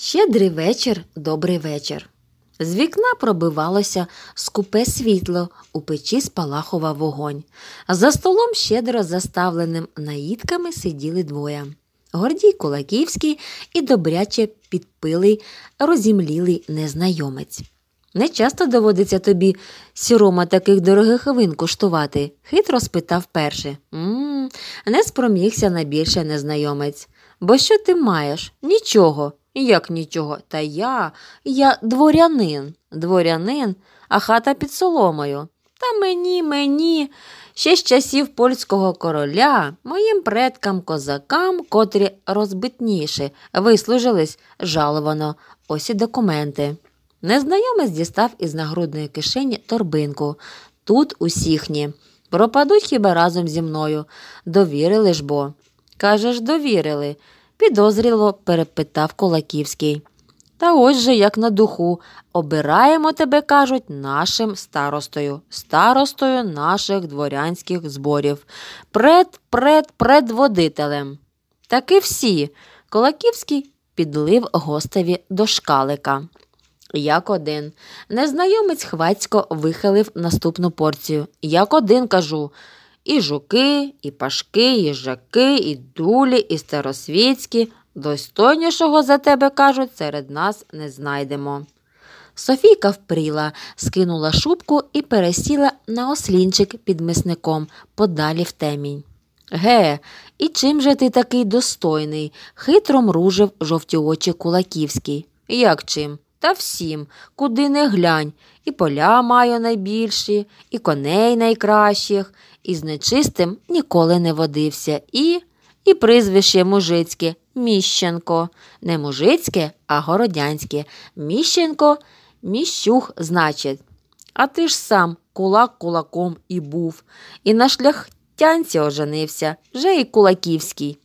Щедрий вечір, добрий вечір. З вікна пробивалося скупе світло, у печі спалахував вогонь. За столом, щедро заставленим наїдками, сиділи двоє. Гордій Кулаківський і добряче підпилий, розімлілий незнайомець. Не часто доводиться тобі сірома таких дорогих вин куштувати, хитро спитав перший. м не спромігся найбільше незнайомець. Бо що ти маєш? Нічого. Як нічого, та я, я дворянин, дворянин, а хата під соломою. Та мені, мені, ще з часів польського короля, моїм предкам козакам, котрі розбитніші, вислужились жаловано, ось і документи. Незнайомець дістав із нагрудної кишені торбинку. Тут усіхні. Пропадуть хіба разом зі мною. Довірили ж бо. Кажеш, довірили підозріло перепитав Кулаківський. Та ось же, як на духу, обираємо тебе, кажуть, нашим старостою, старостою наших дворянських зборів, пред пред предводителем. Таки всі. Колаківський підлив гостеві до шкалика. Як один. Незнайомець хвацько вихилив наступну порцію. Як один кажу і жуки, і пашки, і жаки, і дулі, і старосвітські. Достойнішого за тебе, кажуть, серед нас не знайдемо. Софійка впріла, скинула шубку і пересіла на ослінчик під мисником подалі в темінь. Ге, і чим же ти такий достойний? хитро мружив жовті очі Кулаківський. Як чим? та всім, куди не глянь, і поля маю найбільші, і коней найкращих, і з нечистим ніколи не водився, і і прізвище мужицьке Міщенко. Не мужицьке, а городянське. Міщенко міщух, значить. А ти ж сам кулак кулаком і був, і на шляхтянці оженився, вже і кулаківський.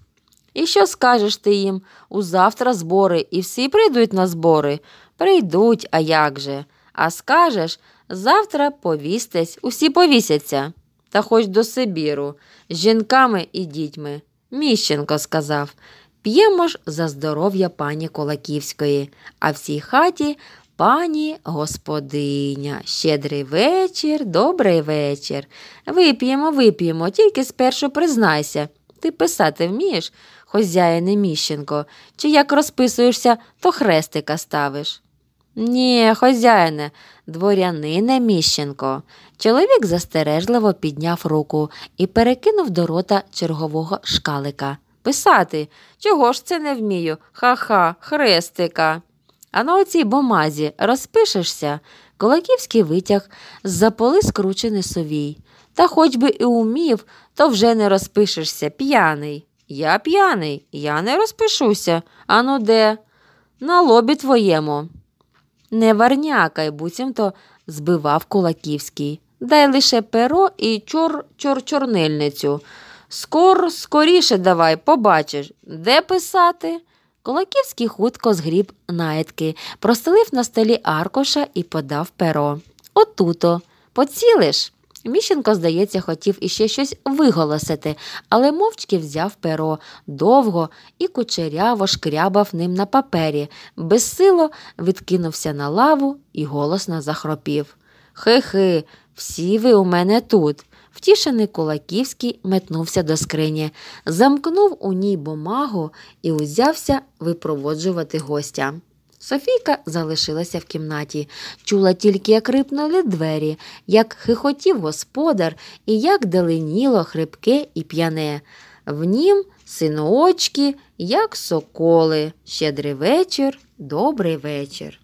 І що скажеш ти їм? Узавтра збори, і всі прийдуть на збори. Прийдуть, а як же. А скажеш, завтра повістись, усі повісяться, та хоч до Сибіру, з жінками і дітьми. Міщенко сказав п'ємо ж за здоров'я пані Колаківської, а в цій хаті пані господиня. Щедрий вечір, добрий вечір. Вип'ємо, вип'ємо, тільки спершу признайся. Ти писати вмієш, хозяїни Міщенко, чи як розписуєшся, то хрестика ставиш. Ні, хозяїне, дворянине міщенко. Чоловік застережливо підняв руку і перекинув до рота чергового шкалика. Писати, чого ж це не вмію? Ха-ха, хрестика. А на оцій бумазі розпишешся. Кулаківський витяг з-за поли скручений совій. Та хоч би і умів, то вже не розпишешся п'яний. Я п'яний, я не розпишуся. Ану де? На лобі твоєму. Не варнякай, буцімто збивав Кулаківський. Дай лише перо і чор чор чорнильницю. Скор, скоріше давай, побачиш, де писати. Кулаківський хутко згріб наїдки, простелив на столі аркоша і подав перо. Отуто, поцілиш? Міщенко, здається, хотів іще щось виголосити, але мовчки взяв перо довго і кучеряво шкрябав ним на папері, безсило відкинувся на лаву і голосно захропів. Хи-хи, всі ви у мене тут. Втішений Кулаківський метнувся до скрині, замкнув у ній бумагу і узявся випроводжувати гостя. Софійка залишилася в кімнаті, чула тільки, як рипнули двері, як хихотів господар і як даленіло хрипке і п'яне. В нім синочки, як соколи. Щедрий вечір, добрий вечір.